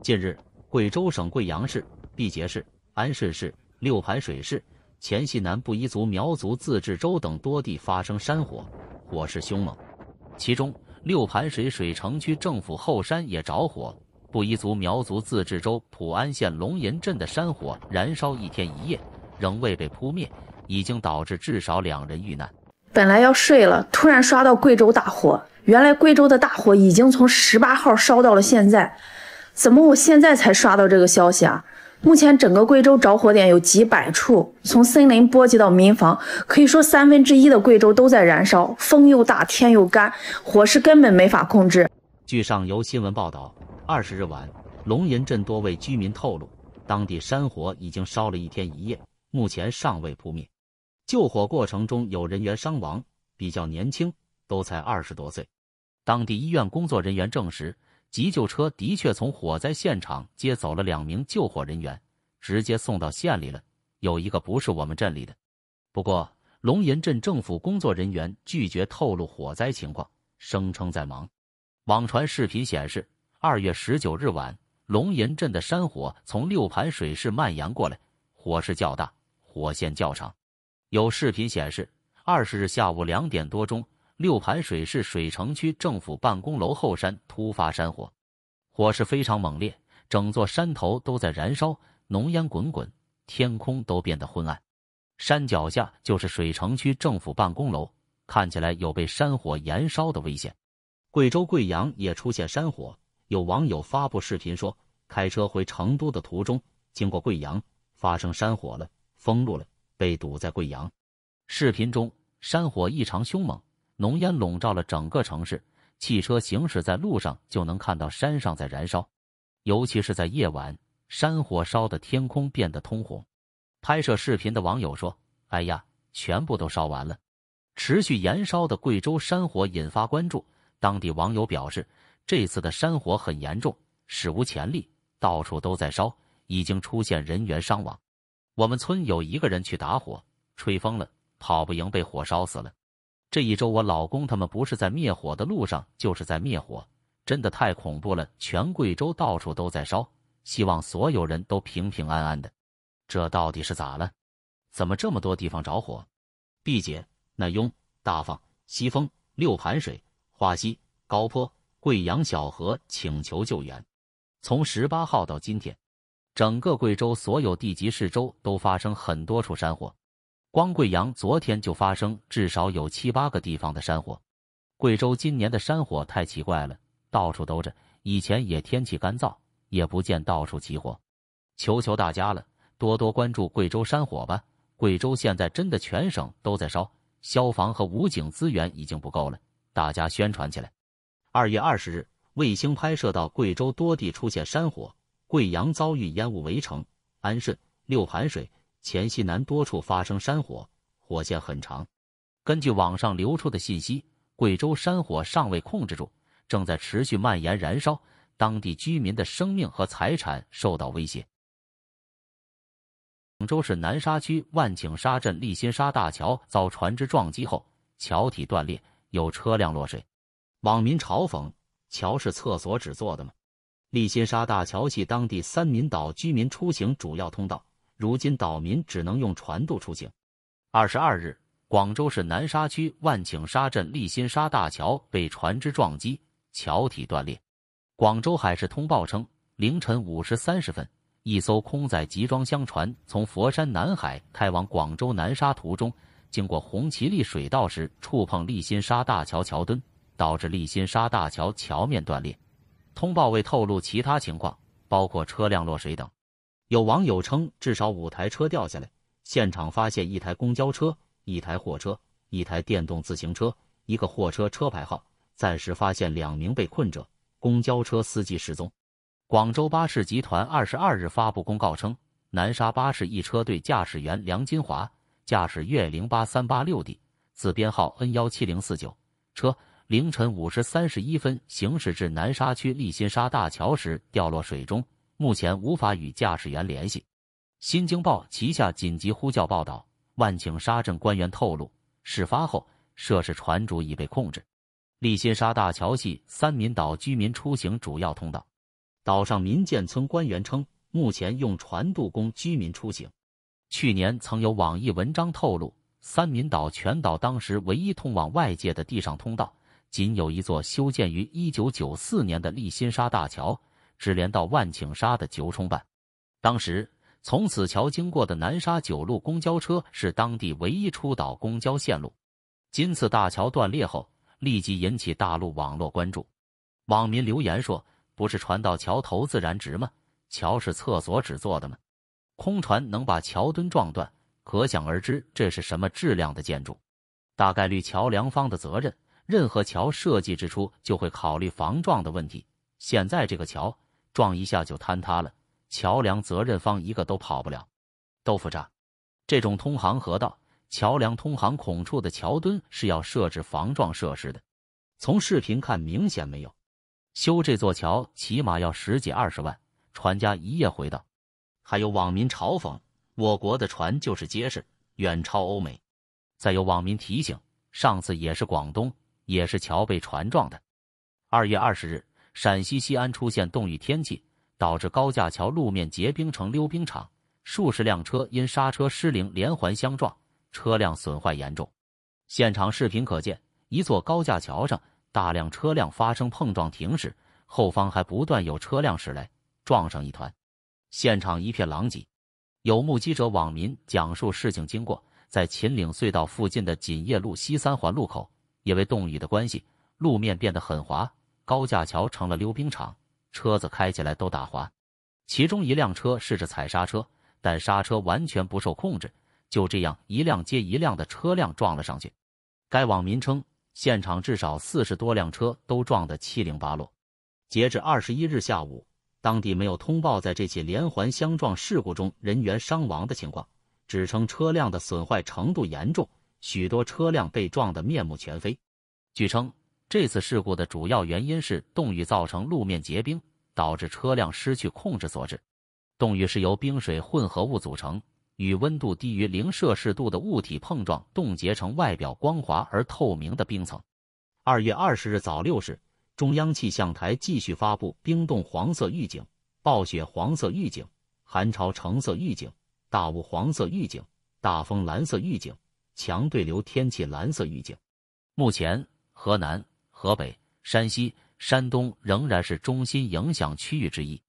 近日，贵州省贵阳市、毕节市、安顺市、六盘水市、黔西南布依族苗族自治州等多地发生山火，火势凶猛。其中，六盘水水城区政府后山也着火；布依族苗族自治州普安县龙吟镇的山火燃烧一天一夜，仍未被扑灭，已经导致至少两人遇难。本来要睡了，突然刷到贵州大火，原来贵州的大火已经从十八号烧到了现在。怎么我现在才刷到这个消息啊？目前整个贵州着火点有几百处，从森林波及到民房，可以说三分之一的贵州都在燃烧。风又大，天又干，火势根本没法控制。据上游新闻报道，二十日晚，龙吟镇多位居民透露，当地山火已经烧了一天一夜，目前尚未扑灭。救火过程中有人员伤亡，比较年轻，都才二十多岁。当地医院工作人员证实。急救车的确从火灾现场接走了两名救火人员，直接送到县里了。有一个不是我们镇里的，不过龙吟镇政府工作人员拒绝透露火灾情况，声称在忙。网传视频显示，二月十九日晚，龙吟镇的山火从六盘水市蔓延过来，火势较大，火线较长。有视频显示，二十日下午两点多钟。六盘水市水城区政府办公楼后山突发山火，火势非常猛烈，整座山头都在燃烧，浓烟滚滚，天空都变得昏暗。山脚下就是水城区政府办公楼，看起来有被山火燃烧的危险。贵州贵阳也出现山火，有网友发布视频说，开车回成都的途中经过贵阳，发生山火了，封路了，被堵在贵阳。视频中山火异常凶猛。浓烟笼罩了整个城市，汽车行驶在路上就能看到山上在燃烧，尤其是在夜晚，山火烧的天空变得通红。拍摄视频的网友说：“哎呀，全部都烧完了。”持续燃烧的贵州山火引发关注，当地网友表示，这次的山火很严重，史无前例，到处都在烧，已经出现人员伤亡。我们村有一个人去打火，吹风了，跑不赢，被火烧死了。这一周，我老公他们不是在灭火的路上，就是在灭火，真的太恐怖了！全贵州到处都在烧，希望所有人都平平安安的。这到底是咋了？怎么这么多地方着火？毕姐，纳雍、大方、西峰、六盘水、花溪、高坡、贵阳小河请求救援。从十八号到今天，整个贵州所有地级市州都发生很多处山火。光贵阳昨天就发生至少有七八个地方的山火，贵州今年的山火太奇怪了，到处都着。以前也天气干燥，也不见到处起火。求求大家了，多多关注贵州山火吧！贵州现在真的全省都在烧，消防和武警资源已经不够了，大家宣传起来。二月二十日，卫星拍摄到贵州多地出现山火，贵阳遭遇烟雾围城，安顺、六盘水。黔西南多处发生山火，火线很长。根据网上流出的信息，贵州山火尚未控制住，正在持续蔓延燃烧，当地居民的生命和财产受到威胁。广州市南沙区万顷沙镇立新沙大桥遭船只撞击后，桥体断裂，有车辆落水。网民嘲讽：“桥是厕所纸做的吗？”立新沙大桥系当地三民岛居民出行主要通道。如今岛民只能用船渡出行。二十二日，广州市南沙区万顷沙镇立新沙大桥被船只撞击，桥体断裂。广州海事通报称，凌晨五时三十分，一艘空载集装箱船从佛山南海开往广州南沙途中，经过红旗沥水道时触碰立新沙大桥桥墩，导致立新沙大桥桥面断裂。通报未透露其他情况，包括车辆落水等。有网友称，至少五台车掉下来，现场发现一台公交车、一台货车、一台电动自行车，一个货车车牌号。暂时发现两名被困者，公交车司机失踪。广州巴士集团二十二日发布公告称，南沙巴士一车队驾驶员梁金华驾驶粤零八三八六 D 自编号 N 幺七零四九车，凌晨五时三十一分行驶至南沙区立新沙大桥时掉落水中。目前无法与驾驶员联系。新京报旗下紧急呼叫报道：万顷沙镇官员透露，事发后涉事船主已被控制。利新沙大桥系三民岛居民出行主要通道。岛上民建村官员称，目前用船渡供居民出行。去年曾有网易文章透露，三民岛全岛当时唯一通往外界的地上通道，仅有一座修建于1994年的利新沙大桥。直连到万顷沙的九冲半。当时从此桥经过的南沙九路公交车是当地唯一出岛公交线路。今次大桥断裂后，立即引起大陆网络关注。网民留言说：“不是船到桥头自然直吗？桥是厕所纸做的吗？空船能把桥墩撞断，可想而知这是什么质量的建筑？大概率桥梁方的责任。任何桥设计之初就会考虑防撞的问题。现在这个桥。”撞一下就坍塌了，桥梁责任方一个都跑不了。豆腐渣，这种通航河道桥梁通航孔处的桥墩是要设置防撞设施的。从视频看，明显没有。修这座桥起码要十几二十万。船家一夜回道，还有网民嘲讽我国的船就是结实，远超欧美。再有网民提醒，上次也是广东，也是桥被船撞的。二月二十日。陕西西安出现冻雨天气，导致高架桥路面结冰成溜冰场，数十辆车因刹车失灵连环相撞，车辆损坏严重。现场视频可见，一座高架桥上大量车辆发生碰撞停驶，后方还不断有车辆驶来，撞上一团，现场一片狼藉。有目击者、网民讲述事情经过：在秦岭隧道附近的锦业路西三环路口，因为冻雨的关系，路面变得很滑。高架桥成了溜冰场，车子开起来都打滑。其中一辆车试着踩刹车，但刹车完全不受控制。就这样，一辆接一辆的车辆撞了上去。该网民称，现场至少四十多辆车都撞得七零八落。截至二十一日下午，当地没有通报在这起连环相撞事故中人员伤亡的情况，只称车辆的损坏程度严重，许多车辆被撞得面目全非。据称。这次事故的主要原因是冻雨造成路面结冰，导致车辆失去控制所致。冻雨是由冰水混合物组成，与温度低于零摄氏度的物体碰撞，冻结成外表光滑而透明的冰层。二月二十日早六时，中央气象台继续发布冰冻黄色预警、暴雪黄色预警、寒潮橙色预警、大雾黄色预警、大风蓝色预警、强对流天气蓝色预警。目前，河南。河北、山西、山东仍然是中心影响区域之一。